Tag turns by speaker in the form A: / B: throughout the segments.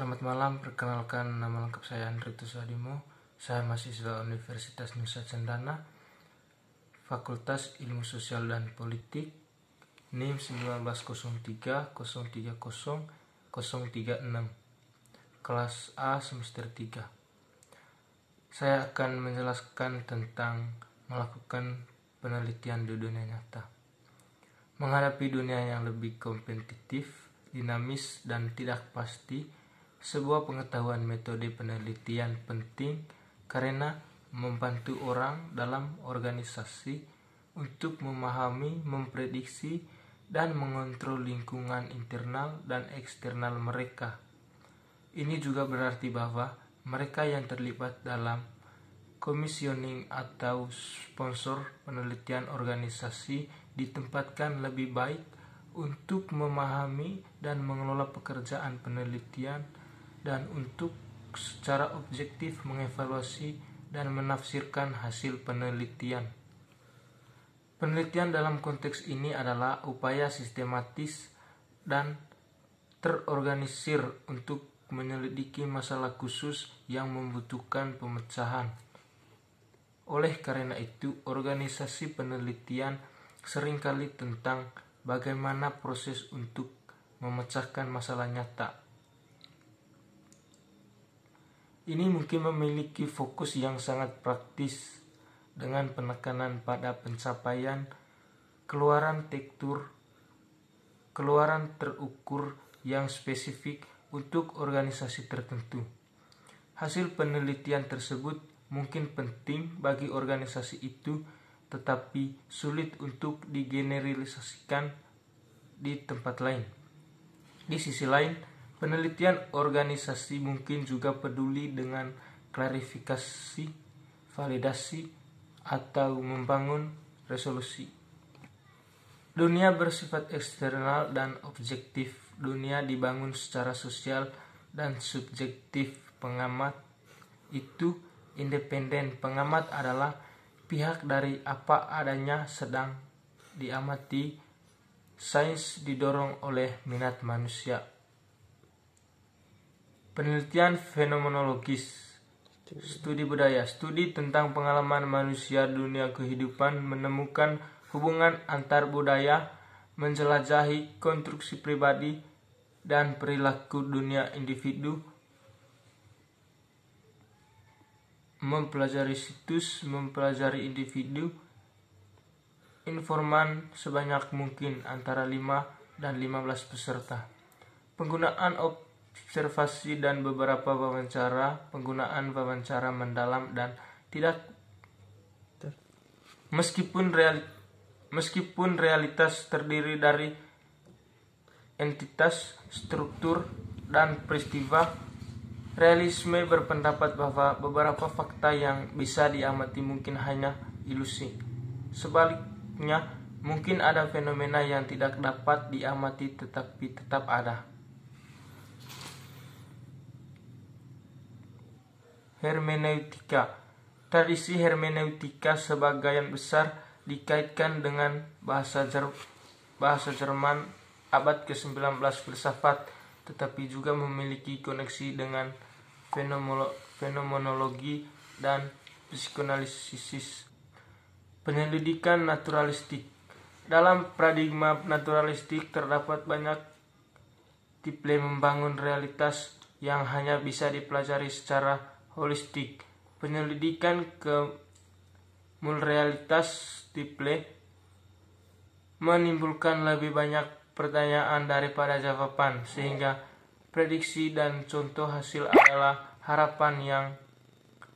A: Selamat malam, perkenalkan nama lengkap saya Andritus Sadimo Saya mahasiswa Universitas Nusa Cendana, Fakultas Ilmu Sosial dan Politik, NIM 1903 030 036, kelas A semester 3. Saya akan menjelaskan tentang melakukan penelitian di dunia nyata. Menghadapi dunia yang lebih kompetitif, dinamis, dan tidak pasti, sebuah pengetahuan metode penelitian penting karena membantu orang dalam organisasi untuk memahami, memprediksi, dan mengontrol lingkungan internal dan eksternal mereka. Ini juga berarti bahwa mereka yang terlibat dalam komisioning atau sponsor penelitian organisasi ditempatkan lebih baik untuk memahami dan mengelola pekerjaan penelitian dan untuk secara objektif mengevaluasi dan menafsirkan hasil penelitian. Penelitian dalam konteks ini adalah upaya sistematis dan terorganisir untuk menyelidiki masalah khusus yang membutuhkan pemecahan. Oleh karena itu, organisasi penelitian seringkali tentang bagaimana proses untuk memecahkan masalah nyata ini mungkin memiliki fokus yang sangat praktis dengan penekanan pada pencapaian keluaran tekstur keluaran terukur yang spesifik untuk organisasi tertentu. Hasil penelitian tersebut mungkin penting bagi organisasi itu, tetapi sulit untuk digeneralisasikan di tempat lain. Di sisi lain, Penelitian organisasi mungkin juga peduli dengan klarifikasi, validasi, atau membangun resolusi. Dunia bersifat eksternal dan objektif. Dunia dibangun secara sosial dan subjektif. Pengamat itu independen. Pengamat adalah pihak dari apa adanya sedang diamati. Sains didorong oleh minat manusia penelitian fenomenologis studi budaya studi tentang pengalaman manusia dunia kehidupan menemukan hubungan antar budaya menjelajahi konstruksi pribadi dan perilaku dunia individu mempelajari situs mempelajari individu informan sebanyak mungkin antara 5 dan 15 peserta penggunaan op observasi dan beberapa wawancara, penggunaan wawancara mendalam dan tidak meskipun real meskipun realitas terdiri dari entitas, struktur dan peristiwa realisme berpendapat bahwa beberapa fakta yang bisa diamati mungkin hanya ilusi. Sebaliknya, mungkin ada fenomena yang tidak dapat diamati tetapi tetap ada. hermeneutika. Tradisi hermeneutika sebagian besar dikaitkan dengan bahasa Jer bahasa Jerman abad ke-19 filsafat tetapi juga memiliki koneksi dengan fenomolo fenomenologi dan psikoanalisis penyelidikan naturalistik dalam paradigma naturalistik terdapat banyak tipe membangun realitas yang hanya bisa dipelajari secara holistik penyelidikan ke realitas tiple menimbulkan lebih banyak pertanyaan daripada jawaban sehingga prediksi dan contoh hasil adalah harapan yang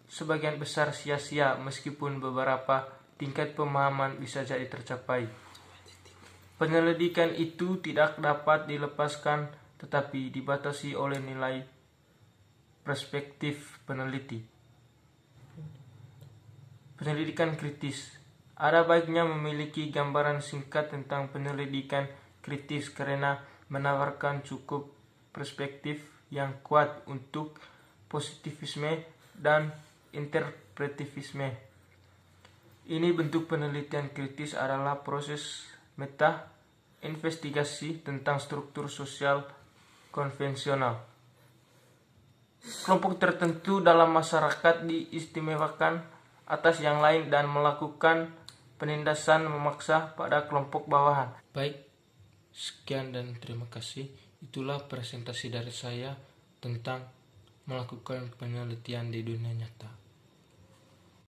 A: sebagian besar sia-sia meskipun beberapa tingkat pemahaman bisa jadi tercapai. Penyelidikan itu tidak dapat dilepaskan tetapi dibatasi oleh nilai perspektif peneliti. Penyelidikan kritis ada baiknya memiliki gambaran singkat tentang penyelidikan kritis karena menawarkan cukup perspektif yang kuat untuk positivisme dan interpretivisme. Ini bentuk penelitian kritis adalah proses meta investigasi tentang struktur sosial konvensional kelompok tertentu dalam masyarakat diistimewakan atas yang lain dan melakukan penindasan memaksa pada kelompok bawahan. Baik, sekian dan terima kasih. Itulah presentasi dari saya tentang melakukan penelitian di dunia nyata.